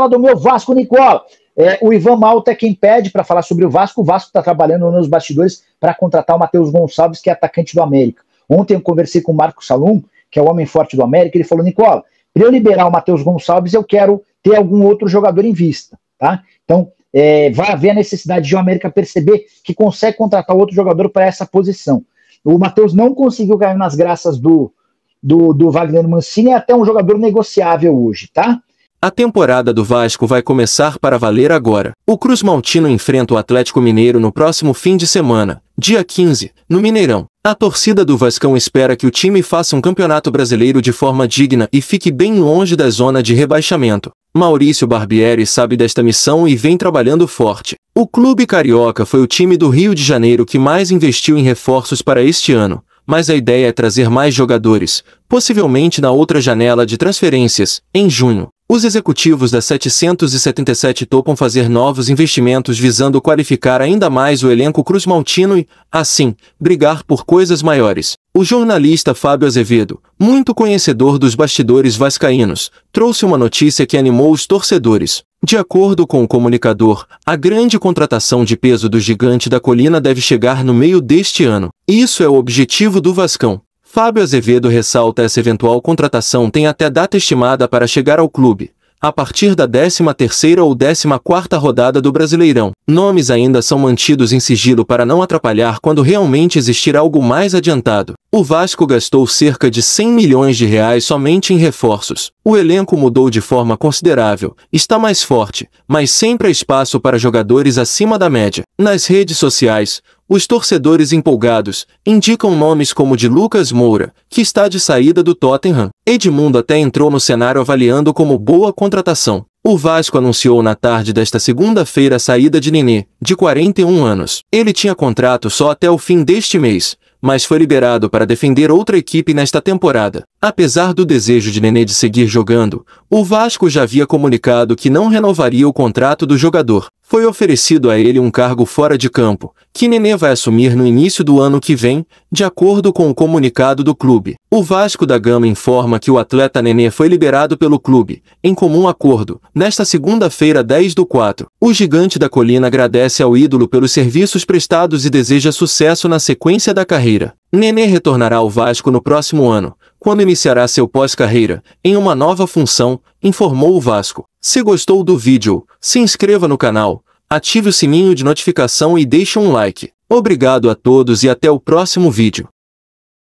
fala do meu Vasco, Nicola. É, o Ivan Malta é quem pede para falar sobre o Vasco. O Vasco está trabalhando nos bastidores para contratar o Matheus Gonçalves, que é atacante do América. Ontem eu conversei com o Marcos Salum, que é o homem forte do América, ele falou: Nicola, para eu liberar o Matheus Gonçalves, eu quero ter algum outro jogador em vista. Tá? Então, é, vai haver a necessidade de o América perceber que consegue contratar outro jogador para essa posição. O Matheus não conseguiu cair nas graças do, do, do Wagner Mancini, é até um jogador negociável hoje, tá? A temporada do Vasco vai começar para valer agora. O Cruz Maltino enfrenta o Atlético Mineiro no próximo fim de semana, dia 15, no Mineirão. A torcida do Vascão espera que o time faça um campeonato brasileiro de forma digna e fique bem longe da zona de rebaixamento. Maurício Barbieri sabe desta missão e vem trabalhando forte. O clube carioca foi o time do Rio de Janeiro que mais investiu em reforços para este ano, mas a ideia é trazer mais jogadores, possivelmente na outra janela de transferências, em junho. Os executivos da 777 topam fazer novos investimentos visando qualificar ainda mais o elenco cruzmaltino e, assim, brigar por coisas maiores. O jornalista Fábio Azevedo, muito conhecedor dos bastidores vascaínos, trouxe uma notícia que animou os torcedores. De acordo com o comunicador, a grande contratação de peso do gigante da colina deve chegar no meio deste ano. Isso é o objetivo do Vascão. Fábio Azevedo ressalta essa eventual contratação tem até data estimada para chegar ao clube, a partir da 13ª ou 14ª rodada do Brasileirão. Nomes ainda são mantidos em sigilo para não atrapalhar quando realmente existir algo mais adiantado. O Vasco gastou cerca de 100 milhões de reais somente em reforços. O elenco mudou de forma considerável, está mais forte, mas sempre há espaço para jogadores acima da média. Nas redes sociais, os torcedores empolgados indicam nomes como de Lucas Moura, que está de saída do Tottenham. Edmundo até entrou no cenário avaliando como boa contratação. O Vasco anunciou na tarde desta segunda-feira a saída de Nenê, de 41 anos. Ele tinha contrato só até o fim deste mês, mas foi liberado para defender outra equipe nesta temporada. Apesar do desejo de Nenê de seguir jogando, o Vasco já havia comunicado que não renovaria o contrato do jogador. Foi oferecido a ele um cargo fora de campo, que Nenê vai assumir no início do ano que vem, de acordo com o comunicado do clube. O Vasco da Gama informa que o atleta Nenê foi liberado pelo clube, em comum acordo, nesta segunda-feira 10 do 4. O gigante da colina agradece ao ídolo pelos serviços prestados e deseja sucesso na sequência da carreira. Nenê retornará ao Vasco no próximo ano, quando iniciará seu pós-carreira, em uma nova função, informou o Vasco. Se gostou do vídeo, se inscreva no canal, ative o sininho de notificação e deixe um like. Obrigado a todos e até o próximo vídeo.